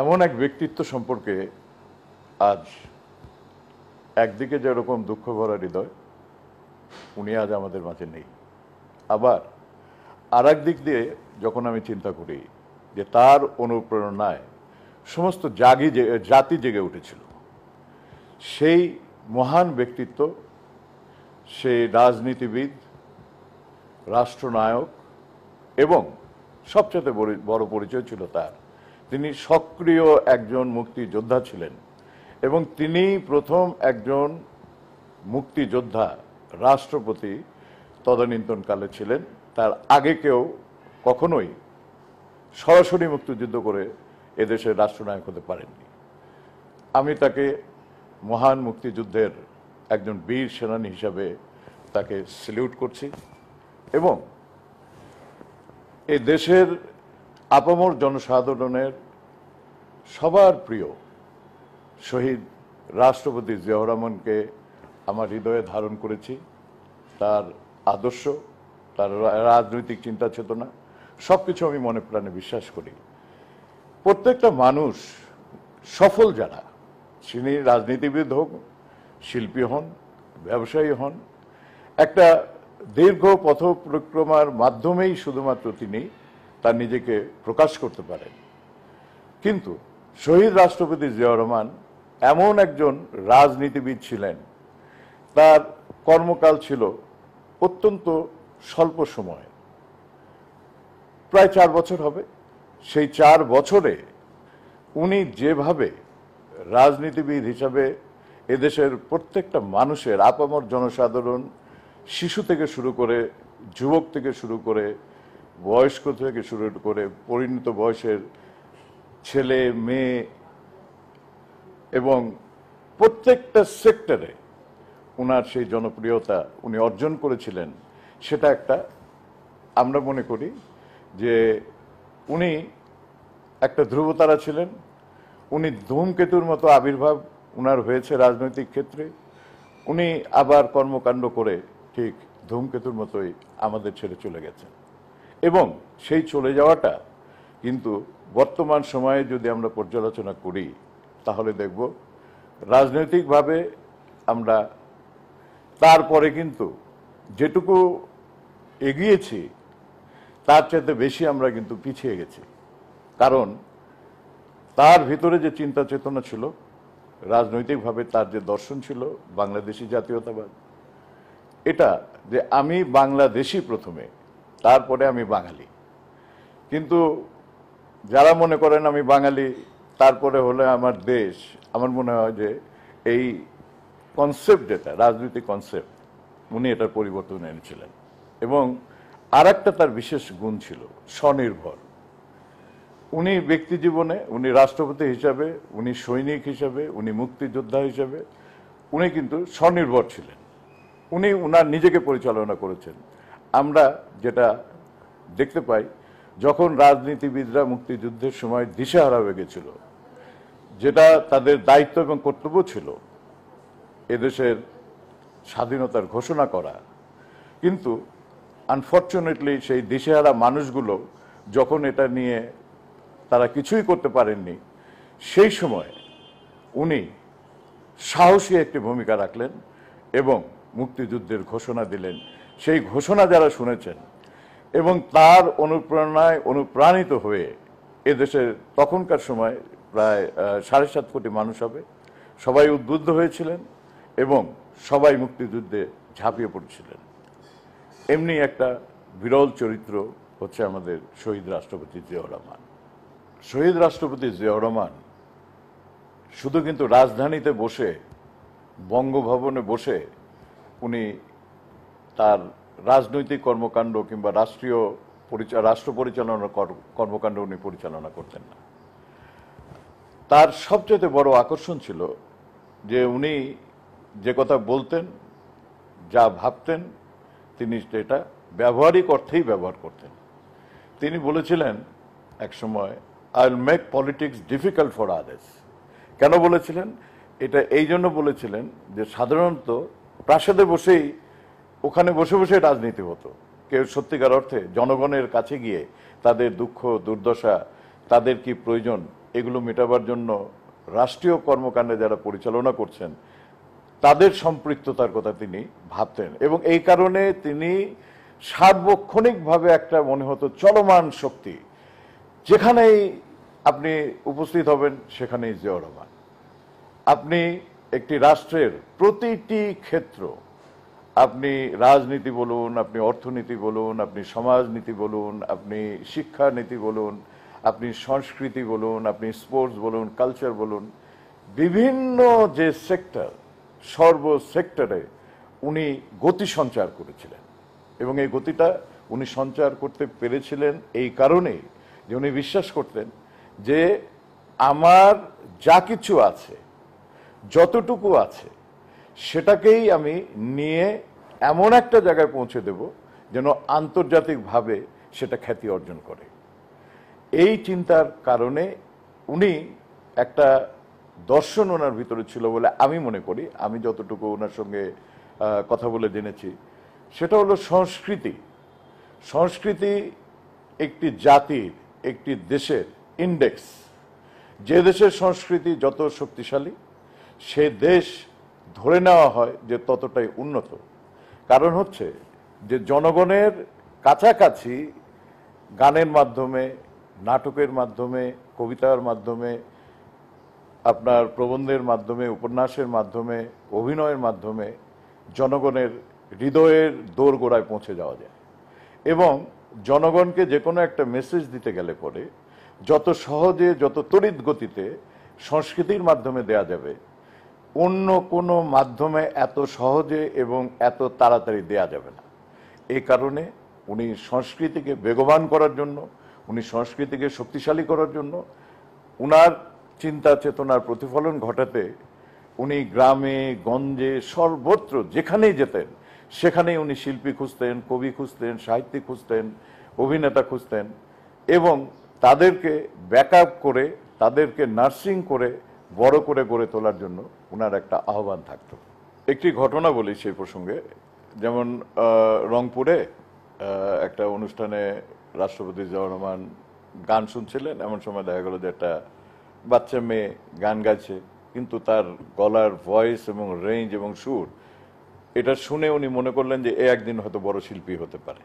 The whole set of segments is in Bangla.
এমন এক ব্যক্তিত্ব সম্পর্কে আজ একদিকে যেরকম দুঃখ ভরা হৃদয় উনি আজ আমাদের মাঝে নেই আবার আর দিক দিয়ে যখন আমি চিন্তা করি যে তার অনুপ্রেরণায় সমস্ত জাগি জাতি জেগে উঠেছিল সেই মহান ব্যক্তিত্ব সেই রাজনীতিবিদ রাষ্ট্রনায়ক এবং সবচেয়ে বড় পরিচয় ছিল তার তিনি সক্রিয় একজন মুক্তিযোদ্ধা ছিলেন এবং তিনি প্রথম একজন মুক্তিযোদ্ধা রাষ্ট্রপতি তদানীন্তনকালে ছিলেন তার আগে কেউ কখনোই সরাসরি মুক্তিযুদ্ধ করে এদেশের রাষ্ট্রনায়ক হতে পারেননি আমি তাকে মহান মুক্তিযুদ্ধের একজন বীর সেনানী হিসাবে তাকে সেলিউট করছি এবং এ দেশের আপামর জনসাধারণের সবার প্রিয় শহীদ রাষ্ট্রপতি জিয়াউরহমানকে আমার হৃদয়ে ধারণ করেছি তার আদর্শ তার রাজনৈতিক চিন্তা চেতনা সব কিছু আমি মনে প্রাণে বিশ্বাস করি প্রত্যেকটা মানুষ সফল যারা তিনি রাজনীতিবিদ হোক শিল্পী হন ব্যবসায়ী হন একটা দীর্ঘ পথ মাধ্যমেই শুধুমাত্র তিনি তার নিজেকে প্রকাশ করতে পারে কিন্তু শহীদ রাষ্ট্রপতি জিয়া রহমান এমন একজন রাজনীতিবিদ ছিলেন তার কর্মকাল ছিল অত্যন্ত স্বল্প সময় প্রায় চার বছর হবে সেই চার বছরে উনি যেভাবে রাজনীতিবিদ হিসাবে এদেশের প্রত্যেকটা মানুষের আপামর জনসাধারণ শিশু থেকে শুরু করে যুবক থেকে শুরু করে বয়স্ক থেকে শুরু করে পরিণত বয়সের ছেলে মেয়ে এবং প্রত্যেকটা সেক্টরে ওনার সেই জনপ্রিয়তা উনি অর্জন করেছিলেন সেটা একটা আমরা মনে করি যে উনি একটা ধ্রুবতারা ছিলেন উনি ধূমকেতুর মতো আবির্ভাব উনার হয়েছে রাজনৈতিক ক্ষেত্রে উনি আবার কর্মকাণ্ড করে ঠিক ধূমকেতুর মতোই আমাদের ছেড়ে চলে গেছেন এবং সেই চলে যাওয়াটা কিন্তু বর্তমান সময়ে যদি আমরা পর্যালোচনা করি তাহলে দেখব রাজনৈতিকভাবে আমরা তারপরে কিন্তু যেটুকু এগিয়েছি তার চাইতে বেশি আমরা কিন্তু পিছিয়ে গেছি কারণ তার ভিতরে যে চিন্তা চেতনা ছিল রাজনৈতিকভাবে তার যে দর্শন ছিল বাংলাদেশি জাতীয়তাবাদ এটা যে আমি বাংলাদেশি প্রথমে তারপরে আমি বাঙালি কিন্তু যারা মনে করেন আমি বাঙালি তারপরে হলে আমার দেশ আমার মনে হয় যে এই কনসেপ্ট যেটা রাজনীতি কনসেপ্ট উনি এটার পরিবর্তন এনেছিলেন এবং আর তার বিশেষ গুণ ছিল স্বনির্ভর উনি ব্যক্তি জীবনে উনি রাষ্ট্রপতি হিসাবে উনি সৈনিক হিসাবে উনি মুক্তিযোদ্ধা হিসাবে উনি কিন্তু স্বনির্ভর ছিলেন উনি উনার নিজেকে পরিচালনা করেছেন আমরা যেটা দেখতে পাই যখন রাজনীতিবিদরা মুক্তিযুদ্ধের সময় দিশাহারা হয়ে গেছিল যেটা তাদের দায়িত্ব এবং কর্তব্য ছিল এদেশের স্বাধীনতার ঘোষণা করা কিন্তু আনফর্চুনেটলি সেই দিশেহারা মানুষগুলো যখন এটা নিয়ে তারা কিছুই করতে পারেননি সেই সময় উনি সাহসী একটি ভূমিকা রাখলেন এবং মুক্তিযুদ্ধের ঘোষণা দিলেন সেই ঘোষণা যারা শুনেছেন এবং তার অনুপ্রেরণায় অনুপ্রাণিত হয়ে এদেশের তখনকার সময় প্রায় সাড়ে সাত কোটি মানুষ হবে সবাই উদ্বুদ্ধ হয়েছিলেন এবং সবাই মুক্তিযুদ্ধে ঝাঁপিয়ে পড়েছিলেন এমনি একটা বিরল চরিত্র হচ্ছে আমাদের শহীদ রাষ্ট্রপতি জিয়াউর রহমান শহীদ রাষ্ট্রপতি জিয়াউর রহমান শুধু কিন্তু রাজধানীতে বসে বঙ্গভবনে বসে উনি তার রাজনৈতিক কর্মকাণ্ড কিংবা রাষ্ট্রীয় রাষ্ট্র পরিচালনা কর্মকাণ্ড উনি পরিচালনা করতেন না তার সবচেয়ে বড় আকর্ষণ ছিল যে উনি যে কথা বলতেন যা ভাবতেন তিনি এটা ব্যবহারিক অর্থেই ব্যবহার করতেন তিনি বলেছিলেন একসময় I will make politics difficult for others কেন বলেছিলেন এটা এই জন্য বলেছিলেন যে সাধারণত প্রাসাদে বসেই ওখানে বসে বসে রাজনীতি হতো কেউ সত্যিকার অর্থে জনগণের কাছে গিয়ে তাদের দুঃখ দুর্দশা তাদের কি প্রয়োজন এগুলো মেটাবার জন্য রাষ্ট্রীয় কর্মকাণ্ডে যারা পরিচালনা করছেন তাদের সম্পৃক্ততার কথা তিনি ভাবতেন এবং এই কারণে তিনি সার্বক্ষণিকভাবে একটা মনে হতো চলমান শক্তি যেখানেই আপনি উপস্থিত হবেন সেখানেই জিয়া আপনি একটি রাষ্ট্রের প্রতিটি ক্ষেত্র আপনি রাজনীতি বলুন আপনি অর্থনীতি বলুন আপনি সমাজনীতি বলুন আপনি শিক্ষানীতি বলুন আপনি সংস্কৃতি বলুন আপনি স্পোর্টস বলুন কালচার বলুন বিভিন্ন যে সেক্টর সর্ব সেক্টরে উনি গতি সঞ্চার করেছিলেন এবং এই গতিটা উনি সঞ্চার করতে পেরেছিলেন এই কারণে যে উনি বিশ্বাস করতেন যে আমার যা কিছু আছে যতটুকু আছে সেটাকেই আমি নিয়ে এমন একটা জায়গায় পৌঁছে দেব যেন আন্তর্জাতিকভাবে সেটা খ্যাতি অর্জন করে এই চিন্তার কারণে উনি একটা দর্শন ওনার ভিতরে ছিল বলে আমি মনে করি আমি যতটুকু ওনার সঙ্গে কথা বলে জেনেছি সেটা হলো সংস্কৃতি সংস্কৃতি একটি জাতির একটি দেশের ইন্ডেক্স যে দেশের সংস্কৃতি যত শক্তিশালী সে দেশ ধরে নেওয়া হয় যে ততটাই উন্নত কারণ হচ্ছে যে জনগণের কাছাকাছি গানের মাধ্যমে নাটকের মাধ্যমে কবিতার মাধ্যমে আপনার প্রবন্ধের মাধ্যমে উপন্যাসের মাধ্যমে অভিনয়ের মাধ্যমে জনগণের হৃদয়ের দোর গোড়ায় পৌঁছে যাওয়া যায় এবং জনগণকে যে কোনো একটা মেসেজ দিতে গেলে পরে যত সহজে যত তড়িৎ গতিতে সংস্কৃতির মাধ্যমে দেয়া যাবে অন্য কোনো মাধ্যমে এত সহজে এবং এত তাড়াতাড়ি দেয়া যাবে না এ কারণে উনি সংস্কৃতিকে বেগবান করার জন্য উনি সংস্কৃতিকে শক্তিশালী করার জন্য উনার চিন্তা চেতনার প্রতিফলন ঘটাতে উনি গ্রামে গঞ্জে সর্বত্র যেখানেই যেতেন সেখানেই উনি শিল্পী খুঁজতেন কবি খুঁজতেন সাহিত্যিক খুঁজতেন অভিনেতা খুঁজতেন এবং তাদেরকে ব্যাক করে তাদেরকে নার্সিং করে বড় করে গড়ে তোলার জন্য ওনার একটা আহ্বান থাকতো একটি ঘটনা বলি সেই প্রসঙ্গে যেমন রংপুরে একটা অনুষ্ঠানে রাষ্ট্রপতি জিয়াউর গান শুনছিলেন এমন সময় দেখা গেল যে একটা বাচ্চা মেয়ে গান গাইছে কিন্তু তার গলার ভয়েস এবং রেঞ্জ এবং সুর এটা শুনে উনি মনে করলেন যে এ একদিন হয়তো বড় শিল্পী হতে পারে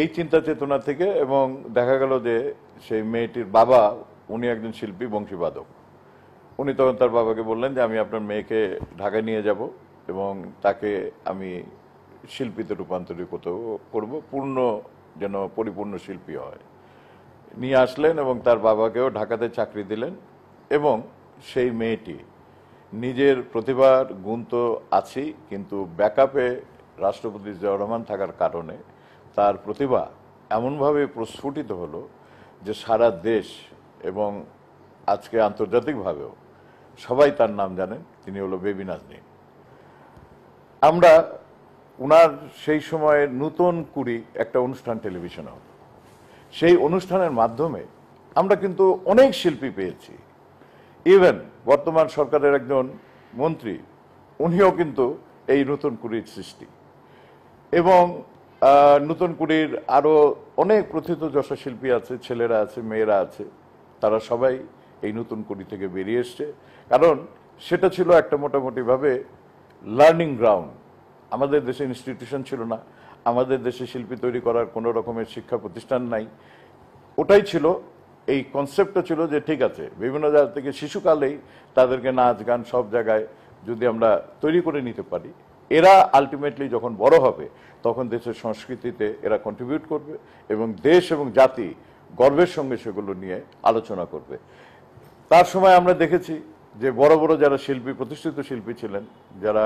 এই চিন্তা চেতনা থেকে এবং দেখা গেল যে সেই মেয়েটির বাবা উনি একজন শিল্পী বংশীবাদক উনি তখন তার বাবাকে বললেন যে আমি আপনার মেয়েকে ঢাকায় নিয়ে যাব এবং তাকে আমি শিল্পীতে রূপান্তরিত করব পূর্ণ যেন পরিপূর্ণ শিল্পী হয় নিয়ে আসলেন এবং তার বাবাকেও ঢাকাতে চাকরি দিলেন এবং সেই মেয়েটি নিজের প্রতিভার গুণ তো আছেই কিন্তু ব্যাকআপে রাষ্ট্রপতি জিয়া রহমান থাকার কারণে তার প্রতিভা এমনভাবে প্রস্ফুটিত হলো যে সারা দেশ এবং আজকে আন্তর্জাতিকভাবেও সবাই তার নাম জানেন তিনি হলো বেবি নাজনী আমরা উনার সেই সময়ে নতুন কুড়ি একটা অনুষ্ঠান টেলিভিশনে হল সেই অনুষ্ঠানের মাধ্যমে আমরা কিন্তু অনেক শিল্পী পেয়েছি ইভেন বর্তমান সরকারের একজন মন্ত্রী উনিও কিন্তু এই নতুন কুড়ির সৃষ্টি এবং নতুন কুড়ির আরও অনেক প্রথিত যশা শিল্পী আছে ছেলেরা আছে মেয়েরা আছে তারা সবাই এই নতুন করি থেকে বেরিয়ে এসছে কারণ সেটা ছিল একটা মোটামুটিভাবে লার্নিং গ্রাউন্ড আমাদের দেশে ইনস্টিটিউশন ছিল না আমাদের দেশে শিল্পী তৈরি করার কোনো রকমের শিক্ষা প্রতিষ্ঠান নাই ওটাই ছিল এই কনসেপ্টটা ছিল যে ঠিক আছে বিভিন্ন জায়গা থেকে শিশুকালেই তাদেরকে নাচ গান সব জায়গায় যদি আমরা তৈরি করে নিতে পারি এরা আলটিমেটলি যখন বড় হবে তখন দেশের সংস্কৃতিতে এরা কন্ট্রিবিউট করবে এবং দেশ এবং জাতি গর্বের সঙ্গে সেগুলো নিয়ে আলোচনা করবে তার সময় আমরা দেখেছি যে বড় বড় যারা শিল্পী প্রতিষ্ঠিত শিল্পী ছিলেন যারা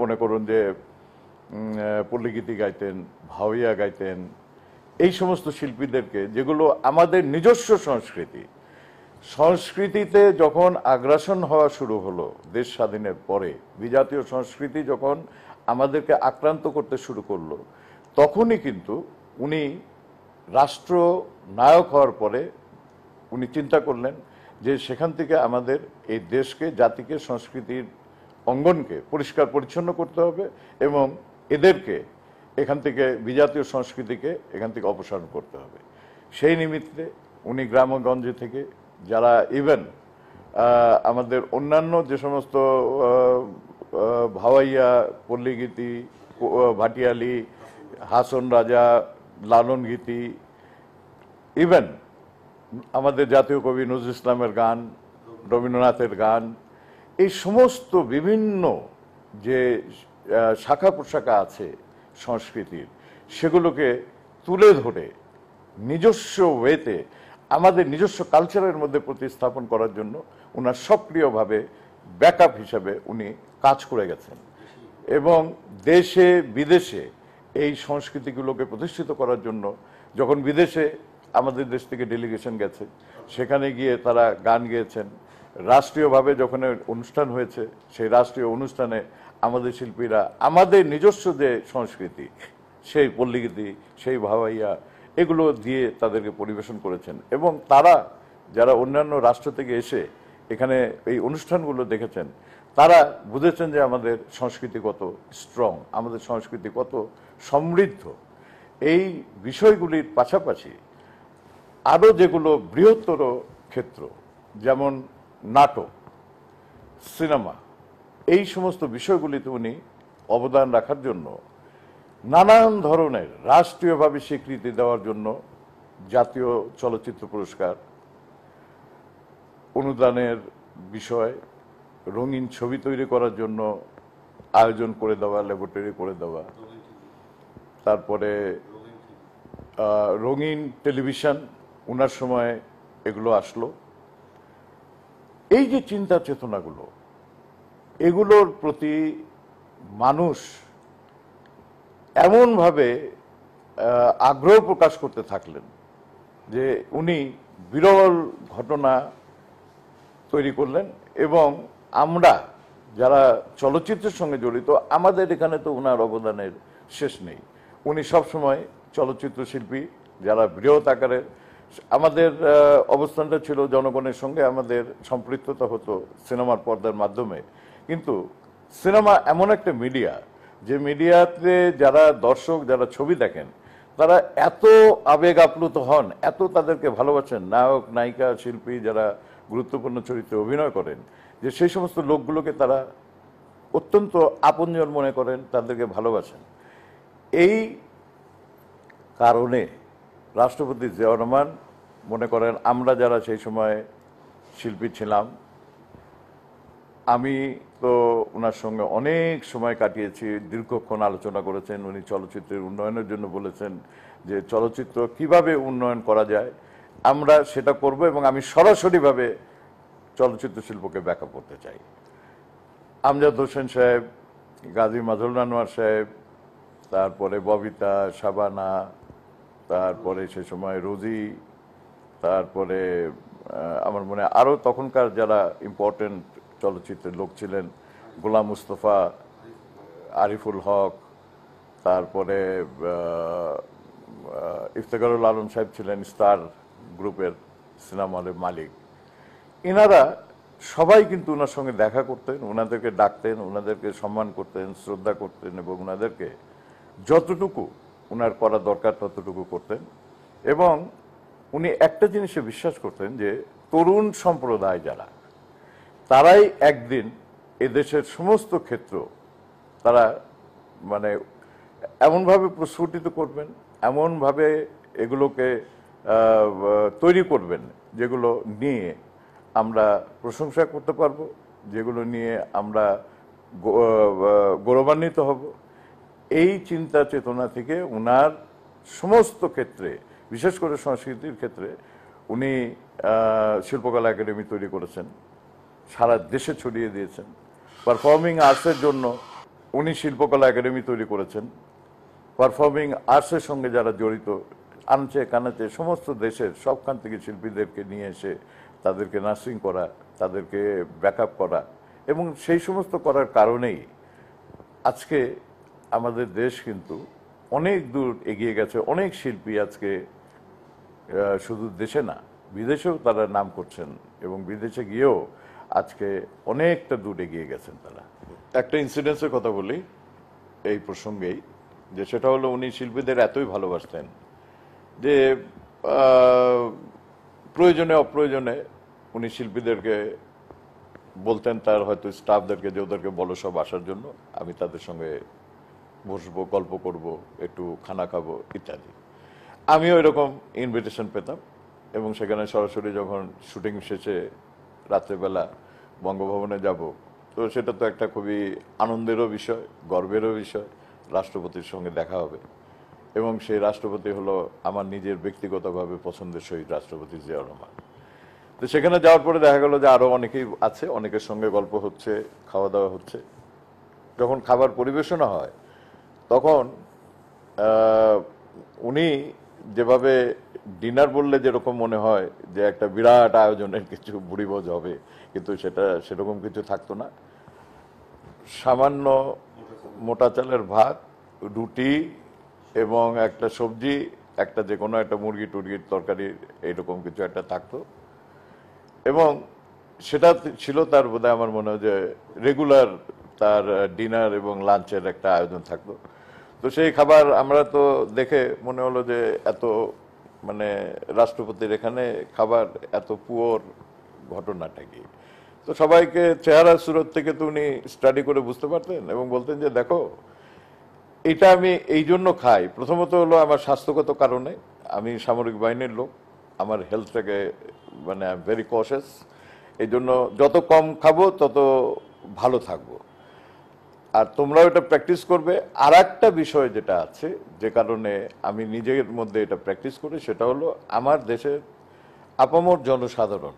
মনে করুন যে পল্লীগীতি গাইতেন ভাওয়া গাইতেন এই সমস্ত শিল্পীদেরকে যেগুলো আমাদের নিজস্ব সংস্কৃতি সংস্কৃতিতে যখন আগ্রাসন হওয়া শুরু হলো দেশ স্বাধীনের পরে বিজাতীয় সংস্কৃতি যখন আমাদেরকে আক্রান্ত করতে শুরু করলো তখনই কিন্তু উনি রাষ্ট্র নায়ক হওয়ার পরে উনি চিন্তা করলেন যে সেখান থেকে আমাদের এই দেশকে জাতিকে সংস্কৃতির অঙ্গনকে পরিষ্কার পরিচ্ছন্ন করতে হবে এবং এদেরকে এখান থেকে বিজাতীয় সংস্কৃতিকে এখান থেকে অপসারণ করতে হবে সেই নিমিত্তে উনি গ্রামগঞ্জে থেকে যারা ইভেন আমাদের অন্যান্য যে সমস্ত ভাওয়াইয়া পল্লীগীতি ভাটিয়ালি হাসন রাজা লালন গীতি ইভেন আমাদের জাতীয় কবি নজরুল ইসলামের গান রবীন্দ্রনাথের গান এই সমস্ত বিভিন্ন যে শাখা পোশাখা আছে সংস্কৃতির সেগুলোকে তুলে ধরে নিজস্ব ওয়েতে আমাদের নিজস্ব কালচারের মধ্যে প্রতিস্থাপন করার জন্য ওনার সক্রিয়ভাবে ব্যাকআপ হিসাবে উনি কাজ করে গেছেন এবং দেশে বিদেশে এই সংস্কৃতিগুলোকে প্রতিষ্ঠিত করার জন্য যখন বিদেশে আমাদের দেশ থেকে ডেলিগেশন গেছে সেখানে গিয়ে তারা গান গেয়েছেন রাষ্ট্রীয়ভাবে যখন অনুষ্ঠান হয়েছে সেই রাষ্ট্রীয় অনুষ্ঠানে আমাদের শিল্পীরা আমাদের নিজস্ব যে সংস্কৃতি সেই পল্লীগীতি সেই ভাবাইয়া এগুলো দিয়ে তাদেরকে পরিবেশন করেছেন এবং তারা যারা অন্যান্য রাষ্ট্র থেকে এসে এখানে এই অনুষ্ঠানগুলো দেখেছেন তারা বুঝেছেন যে আমাদের সংস্কৃতি কত স্ট্রং আমাদের সংস্কৃতি কত সমৃদ্ধ এই বিষয়গুলির পাশাপাশি আরও যেগুলো বৃহত্তর ক্ষেত্র যেমন নাটক সিনেমা এই সমস্ত বিষয়গুলিতে উনি অবদান রাখার জন্য নানান ধরনের রাষ্ট্রীয়ভাবে স্বীকৃতি দেওয়ার জন্য জাতীয় চলচ্চিত্র পুরস্কার অনুদানের বিষয় রঙিন ছবি তৈরি করার জন্য আয়োজন করে দেওয়া ল্যাবরেটরি করে দেওয়া তারপরে রঙিন টেলিভিশন ওনার সময় এগুলো আসলো এই যে চিন্তা চেতনাগুলো এগুলোর প্রতি মানুষ এমনভাবে আগ্রহ প্রকাশ করতে থাকলেন যে উনি বিরল ঘটনা তৈরি করলেন এবং আমরা যারা চলচ্চিত্রের সঙ্গে জড়িত আমাদের এখানে তো ওনার অবদানের শেষ নেই উনি সবসময় চলচ্চিত্র শিল্পী যারা বৃহৎ আকারের আমাদের অবস্থানটা ছিল জনগণের সঙ্গে আমাদের সম্পৃক্ততা হতো সিনেমার পর্দার মাধ্যমে কিন্তু সিনেমা এমন একটা মিডিয়া যে মিডিয়াতে যারা দর্শক যারা ছবি দেখেন তারা এত আবেগ আপ্লুত হন এত তাদেরকে ভালোবাসেন নায়ক নায়িকা শিল্পী যারা গুরুত্বপূর্ণ চরিত্রে অভিনয় করেন যে সেই সমস্ত লোকগুলোকে তারা অত্যন্ত আপনজন মনে করেন তাদেরকে ভালোবাসেন এই কারণে রাষ্ট্রপতি জিয়াউর রহমান মনে করেন আমরা যারা সেই সময় শিল্পী ছিলাম আমি তো ওনার সঙ্গে অনেক সময় কাটিয়েছি দীর্ঘক্ষণ আলোচনা করেছেন উনি চলচ্চিত্রের উন্নয়নের জন্য বলেছেন যে চলচ্চিত্র কিভাবে উন্নয়ন করা যায় আমরা সেটা করব এবং আমি সরাসরিভাবে চলচ্চিত্র শিল্পকে ব্যাক করতে চাই আমজাদ হোসেন সাহেব গাজী মাজুল সাহেব তারপরে ববিতা শাবানা তারপরে সে সময় রোজি তারপরে আমার মনে আরও তখনকার যারা ইম্পর্টেন্ট চলচ্চিত্রের লোক ছিলেন গোলাম মুস্তফা আরিফুল হক তারপরে ইফতেকারুল আলম সাহেব ছিলেন স্টার গ্রুপের সিনেমালের মালিক এনারা সবাই কিন্তু ওনার সঙ্গে দেখা করতেন ওনাদেরকে ডাকতেন ওনাদেরকে সম্মান করতেন শ্রদ্ধা করতেন এবং ওনাদেরকে যতটুকু ওনার করা দরকার ততটুকু করতেন এবং উনি একটা জিনিসে বিশ্বাস করতেন যে তরুণ সম্প্রদায় যারা তারাই একদিন এদেশের সমস্ত ক্ষেত্র তারা মানে এমনভাবে প্রস্ফুটিত করবেন এমনভাবে এগুলোকে তৈরি করবেন যেগুলো নিয়ে আমরা প্রশংসা করতে পারবো যেগুলো নিয়ে আমরা গৌরবান্বিত হব এই চিন্তা চেতনা থেকে ওনার সমস্ত ক্ষেত্রে বিশেষ করে সংস্কৃতির ক্ষেত্রে উনি শিল্পকলা একাডেমি তৈরি করেছেন সারা দেশে ছড়িয়ে দিয়েছেন পারফর্মিং আর্টসের জন্য উনি শিল্পকলা একাডেমি তৈরি করেছেন পারফর্মিং আর্টসের সঙ্গে যারা জড়িত আনছে কানাচে সমস্ত দেশের সবখান থেকে শিল্পীদেরকে নিয়ে এসে তাদেরকে নার্সিং করা তাদেরকে ব্যাক করা এবং সেই সমস্ত করার কারণেই আজকে আমাদের দেশ কিন্তু অনেক দূর এগিয়ে গেছে অনেক শিল্পী আজকে শুধু দেশে না বিদেশেও তারা নাম করছেন এবং বিদেশে গিয়েও আজকে অনেকটা দূর এগিয়ে গেছেন তারা একটা ইনসিডেন্সের কথা বলি এই প্রসঙ্গেই যে সেটা হলো উনি শিল্পীদের এতই ভালোবাসতেন যে প্রয়োজনে অপ্রয়োজনে উনি শিল্পীদেরকে বলতেন তার হয়তো স্টাফদেরকে যে ওদেরকে বলো সব আসার জন্য আমি তাদের সঙ্গে বসবো গল্প করব একটু খানা খাবো ইত্যাদি আমিও এরকম ইনভিটেশন পেতাম এবং সেখানে সরাসরি যখন শুটিং শেষে রাত্রেবেলা বঙ্গভবনে যাব তো সেটা তো একটা খুবই আনন্দেরও বিষয় গর্বেরও বিষয় রাষ্ট্রপতির সঙ্গে দেখা হবে এবং সেই রাষ্ট্রপতি হলো আমার নিজের ব্যক্তিগতভাবে পছন্দের সহিত রাষ্ট্রপতি জিয়া রহমান তো সেখানে যাওয়ার পরে দেখা গেল যে আরও অনেকেই আছে অনেকের সঙ্গে গল্প হচ্ছে খাওয়া দাওয়া হচ্ছে যখন খাবার পরিবেশনা হয় তখন উনি যেভাবে ডিনার বললে যেরকম মনে হয় যে একটা বিরাট আয়োজনের কিছু বুড়িবজ হবে কিন্তু সেটা সেরকম কিছু থাকতো না সামান্য মোটা চালের ভাত রুটি এবং একটা সবজি একটা যে কোনো একটা মুরগি টুরগির তরকারি এইরকম কিছু একটা থাকতো এবং সেটা ছিল তার বোধহয় আমার মনে হয় যে রেগুলার তার ডিনার এবং লাঞ্চের একটা আয়োজন থাকতো তো সেই খাবার আমরা তো দেখে মনে হলো যে এত মানে রাষ্ট্রপতির এখানে খাবার এত পুয়োর ঘটনাটা কি তো সবাইকে চেহারা সুরত থেকে তো উনি স্টাডি করে বুঝতে পারতেন এবং বলতেন যে দেখো এটা আমি এই জন্য খাই প্রথমত হলো আমার স্বাস্থ্যগত কারণে আমি সামরিক বাহিনীর লোক আমার হেলথটাকে মানে ভেরি কশেস এই জন্য যত কম খাবো তত ভালো থাকবো আর তোমরাও এটা প্র্যাকটিস করবে আর একটা বিষয় যেটা আছে যে কারণে আমি নিজের মধ্যে এটা প্র্যাকটিস করি সেটা হলো আমার দেশের আপামর জনসাধারণ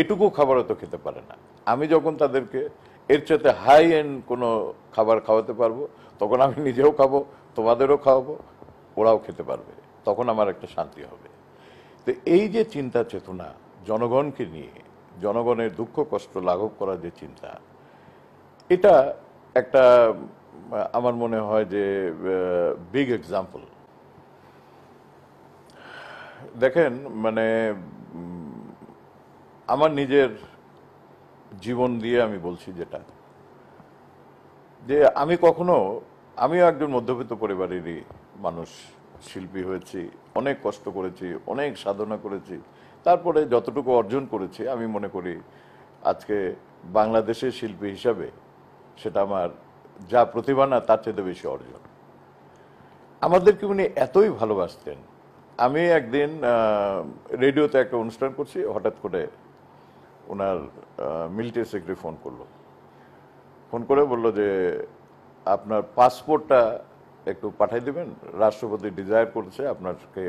এটুকু খাবার তো খেতে পারে না আমি যখন তাদেরকে এর চেয়ে হাই এন্ড কোনো খাবার খাওয়াতে পারবো তখন আমি নিজেও খাবো তোমাদেরও খাওয়াবো ওরাও খেতে পারবে তখন আমার একটা শান্তি হবে তো এই যে চিন্তা চেতনা জনগণকে নিয়ে জনগণের দুঃখ কষ্ট লাঘব করার যে চিন্তা এটা একটা আমার মনে হয় যে বিগ এক্সাম্পল দেখেন মানে আমার নিজের জীবন দিয়ে আমি বলছি যেটা যে আমি কখনো আমিও একজন মধ্যবিত্ত পরিবারেরই মানুষ শিল্পী হয়েছি অনেক কষ্ট করেছি অনেক সাধনা করেছি তারপরে যতটুকু অর্জন করেছি আমি মনে করি আজকে বাংলাদেশের শিল্পী হিসাবে সেটা আমার যা প্রতিভা না তার চেয়ে বেশি অর্জন আমাদেরকে উনি এতই ভালোবাসতেন আমি একদিন রেডিওতে একটা অনুষ্ঠান করছি হঠাৎ করে ওনার মিলিটারি সেক্রেটারি ফোন করলো ফোন করে বলল যে আপনার পাসপোর্টটা একটু পাঠাই দেবেন রাষ্ট্রপতি ডিজায়ার করছে আপনাকে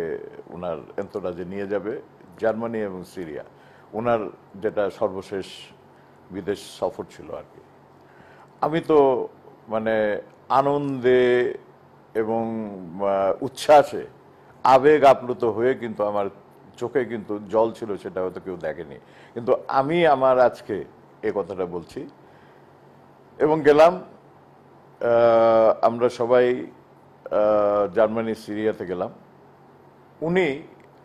ওনার এন্তরাজে নিয়ে যাবে জার্মানি এবং সিরিয়া ওনার যেটা সর্বশেষ বিদেশ সফর ছিল আর কি আমি তো মানে আনন্দে এবং উচ্ছ্বাসে আবেগ আপ্লুত হয়ে কিন্তু আমার চোখে কিন্তু জল ছিল সেটা হয়তো কেউ দেখেনি কিন্তু আমি আমার আজকে এ কথাটা বলছি এবং গেলাম আমরা সবাই জার্মানি সিরিয়াতে গেলাম উনি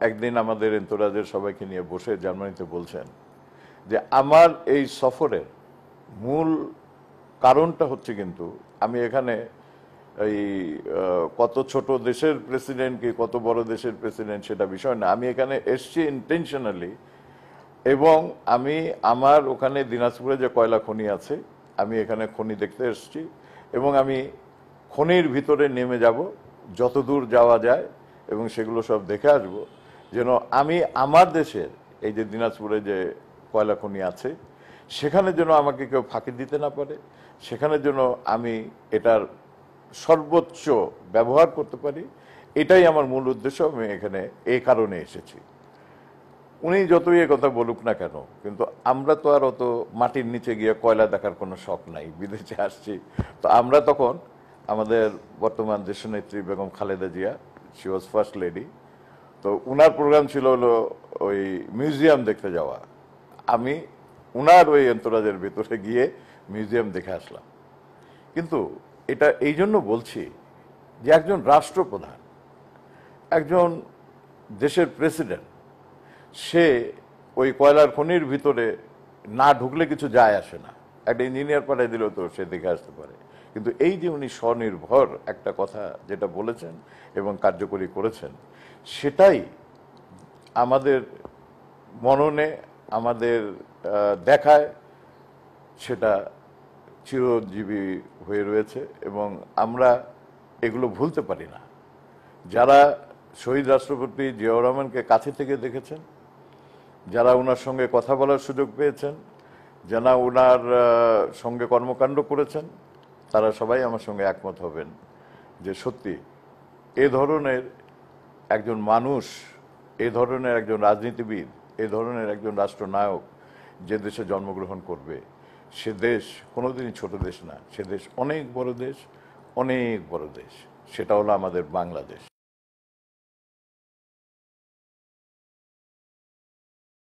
একদিন আমাদের এন্তরাজের সবাইকে নিয়ে বসে জার্মানিতে বলছেন যে আমার এই সফরের মূল কারণটা হচ্ছে কিন্তু আমি এখানে এই কত ছোট দেশের প্রেসিডেন্ট কি কত বড় দেশের প্রেসিডেন্ট সেটা বিষয় না আমি এখানে এসছি ইন্টেনশনালি এবং আমি আমার ওখানে দিনাজপুরে যে কয়লা খনি আছে আমি এখানে খনি দেখতে এসছি এবং আমি খনির ভিতরে নেমে যাব যত দূর যাওয়া যায় এবং সেগুলো সব দেখে আসব যেন আমি আমার দেশের এই যে দিনাজপুরে যে কয়লা খনি আছে সেখানে যেন আমাকে কেউ ফাঁকি দিতে না পারে সেখানে জন্য আমি এটার সর্বোচ্চ ব্যবহার করতে পারি এটাই আমার মূল উদ্দেশ্য আমি এখানে এ কারণে এসেছি উনি যতই কথা বলুক না কেন কিন্তু আমরা তো আর অত মাটির নিচে গিয়ে কয়লা দেখার কোনো শখ নাই বিদেশে আসছি তো আমরা তখন আমাদের বর্তমান দেশনেত্রী বেগম Khaleda Zia she was first lady তো উনার প্রোগ্রাম ছিল হলো ওই মিউজিয়াম দেখতে যাওয়া আমি উনার ওই অন্তরাজের ভিতরে গিয়ে মিউজিয়াম দেখে আসলাম কিন্তু এটা এই জন্য বলছি যে একজন রাষ্ট্রপ্রধান একজন দেশের প্রেসিডেন্ট সে ওই কয়লার খনির ভিতরে না ঢুকলে কিছু যায় আসে না একটা ইঞ্জিনিয়ার পাঠিয়ে দিলেও তো সে দেখে আসতে পারে কিন্তু এই যে উনি স্বনির্ভর একটা কথা যেটা বলেছেন এবং কার্যকরী করেছেন সেটাই আমাদের মননে আমাদের দেখায় সেটা চিরজীবী হয়ে রয়েছে এবং আমরা এগুলো ভুলতে পারি না যারা শহীদ রাষ্ট্রপতি জিয়াউর রহমানকে কাছে থেকে দেখেছেন যারা ওনার সঙ্গে কথা বলার সুযোগ পেয়েছেন যারা ওনার সঙ্গে কর্মকাণ্ড করেছেন তারা সবাই আমার সঙ্গে একমত হবেন যে সত্যি এ ধরনের একজন মানুষ এ ধরনের একজন রাজনীতিবিদ এ ধরনের একজন রাষ্ট্রনায়ক যে দেশে জন্মগ্রহণ করবে সে দেশ কোনোদিনই ছোট দেশ না সে দেশ অনেক বড় দেশ অনেক বড় দেশ সেটা হলো আমাদের বাংলাদেশ